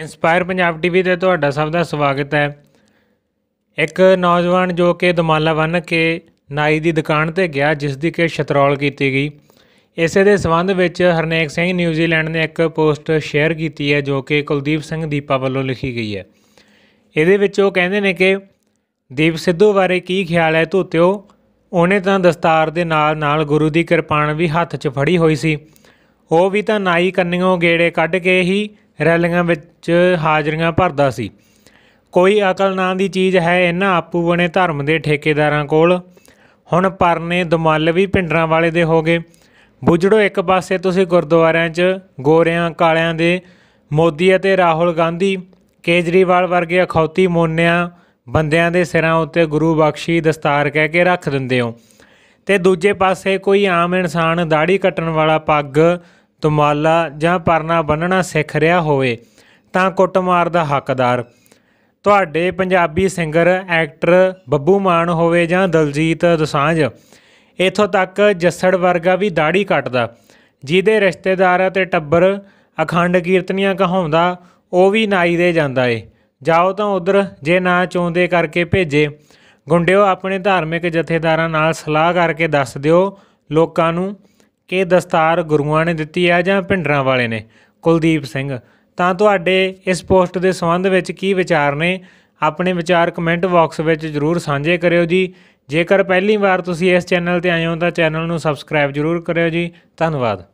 inspire Punjab TV ਤੇ ਤੁਹਾਡਾ ਸਭ ਦਾ ਸਵਾਗਤ ਹੈ ਇੱਕ ਨੌਜਵਾਨ ਜੋ ਕਿ ਦਮਾਲਾ ਬੰਨ ਕੇ ਨਾਈ ਦੀ ਦੁਕਾਨ ਤੇ ਗਿਆ ਜਿਸ ਦੀ ਕਿ ਛਤਰੌਲ ਕੀਤੀ ਗਈ ਇਸੇ ਦੇ ਸਬੰਧ ਵਿੱਚ ਹਰਨੇਕ ਸਿੰਘ ਨਿਊਜ਼ੀਲੈਂਡ ਨੇ ਇੱਕ ਪੋਸਟ ਸ਼ੇਅਰ ਕੀਤੀ ਹੈ ਜੋ ਕਿ ਕੁਲਦੀਪ ਸਿੰਘ ਦੀਪਾ ਵੱਲੋਂ ਲਿਖੀ ਗਈ ਹੈ ਇਹਦੇ ਵਿੱਚ ਉਹ ਕਹਿੰਦੇ ਨੇ ਕਿ ਦੀਪ ਸਿੱਧੂ ਬਾਰੇ ਕੀ ਖਿਆਲ ਹੈ ਧੋਤਿਓ ਉਹਨੇ ਤਾਂ ਦਸਤਾਰ ਦੇ ਨਾਲ ਨਾਲ ਗੁਰੂ ਦੀ ਕਿਰਪਾਨ ਵੀ ਹੱਥ 'ਚ ਫੜੀ ਹੋਈ ਸੀ ਉਹ ਵੀ ਤਾਂ ਨਾਈ ਕੰਨਿਓ ਗੇੜੇ ਕੱਢ ਕੇ ਹੀ ਰੈਲੀਆਂ ਵਿੱਚ ਹਾਜ਼ਰੀਆਂ ਭਰਦਾ ਸੀ ਕੋਈ ਅਕਲ ਨਾਂ ਦੀ ਚੀਜ਼ ਹੈ ਇਹਨਾਂ ਆਪੂ ਬਣੇ ਧਰਮ ਦੇ ਠੇਕੇਦਾਰਾਂ ਕੋਲ ਹੁਣ ਪਰਨੇ ਦਮਲ ਵੀ ਪਿੰਡਰਾਂ ਵਾਲੇ ਦੇ ਹੋ ਗਏ ਬੁੱਜੜੋ ਇੱਕ ਪਾਸੇ ਤੁਸੀਂ ਗੁਰਦੁਆਰਿਆਂ 'ਚ ਗੋਰਿਆਂ ਕਾਲਿਆਂ ਦੇ ਮੋਦੀ ਅਤੇ ਰਾਹੁਲ ਗਾਂਧੀ ਕੇਜਰੀਵਾਲ ਵਰਗੇ ਅਖੌਤੀ ਮੋਨਿਆਂ ਬੰਦਿਆਂ ਦੇ ਸਿਰਾਂ ਉੱਤੇ ਗੁਰੂ ਬਖਸ਼ੀ ਦਸਤਾਰ ਕਹਿ ਕੇ ਰੱਖ ਦਿੰਦੇ ਹੋ ਤੇ ਦੂਜੇ ਪਾਸੇ ਕੋਈ ਆਮ ਇਨਸਾਨ ਦਾੜੀ ਕੱਟਣ ਵਾਲਾ ਪੱਗ ਤੁਮਾਲਾ ਜਾਂ ਪਰਨਾ ਬੰਨਣਾ ਸਿੱਖ ਰਿਹਾ ਹੋਵੇ ਤਾਂ ਕੁੱਟਮਾਰ ਦਾ ਹੱਕਦਾਰ ਤੁਹਾਡੇ ਪੰਜਾਬੀ ਸਿੰਗਰ ਐਕਟਰ ਬੱਬੂ ਮਾਨ ਹੋਵੇ ਜਾਂ ਦਲਜੀਤ ਦਸਾਂਝ ਇਥੋਂ ਤੱਕ ਜੱਸੜ ਵਰਗਾ ਵੀ ਦਾੜੀ ਕੱਟਦਾ ਜਿਹਦੇ ਰਿਸ਼ਤੇਦਾਰ ਅਤੇ ਟੱਬਰ ਅਖੰਡ ਕੀਰਤਨੀਆਂ ਕਹਾਉਂਦਾ ਉਹ ਵੀ ਨਾਈ ਦੇ ਜਾਂਦਾ ਏ ਜਾਓ ਤਾਂ ਉਧਰ ਜੇ ਨਾ ਚਾਹੁੰਦੇ ਕਰਕੇ ਭੇਜੇ ਗੁੰਡਿਓ ਆਪਣੇ ਧਾਰਮਿਕ ਜਥੇਦਾਰਾਂ ਨਾਲ ਸਲਾਹ ਕਰਕੇ ਦੱਸ ਦਿਓ ਲੋਕਾਂ ਨੂੰ ਕਿ ਦਸਤਾਰ ਗੁਰੂਆਂ ਨੇ ਦਿੱਤੀ ਹੈ ਜਾਂ ਪਿੰਡਰਾਂ ਵਾਲੇ ਨੇ ਕੁਲਦੀਪ ਸਿੰਘ ਤਾਂ ਤੁਹਾਡੇ ਇਸ ਪੋਸਟ ਦੇ ਸੰਬੰਧ ਵਿੱਚ ਕੀ ਵਿਚਾਰ ਨੇ ਆਪਣੇ ਵਿਚਾਰ ਕਮੈਂਟ ਬਾਕਸ ਵਿੱਚ ਜਰੂਰ ਸਾਂਝੇ ਕਰਿਓ ਜੀ ਜੇਕਰ ਪਹਿਲੀ ਵਾਰ ਤੁਸੀਂ ਇਸ ਚੈਨਲ ਤੇ ਆਏ ਹੋ ਤਾਂ ਚੈਨਲ ਨੂੰ ਸਬਸਕ੍ਰਾਈਬ ਜਰੂਰ ਕਰਿਓ ਜੀ ਧੰਨਵਾਦ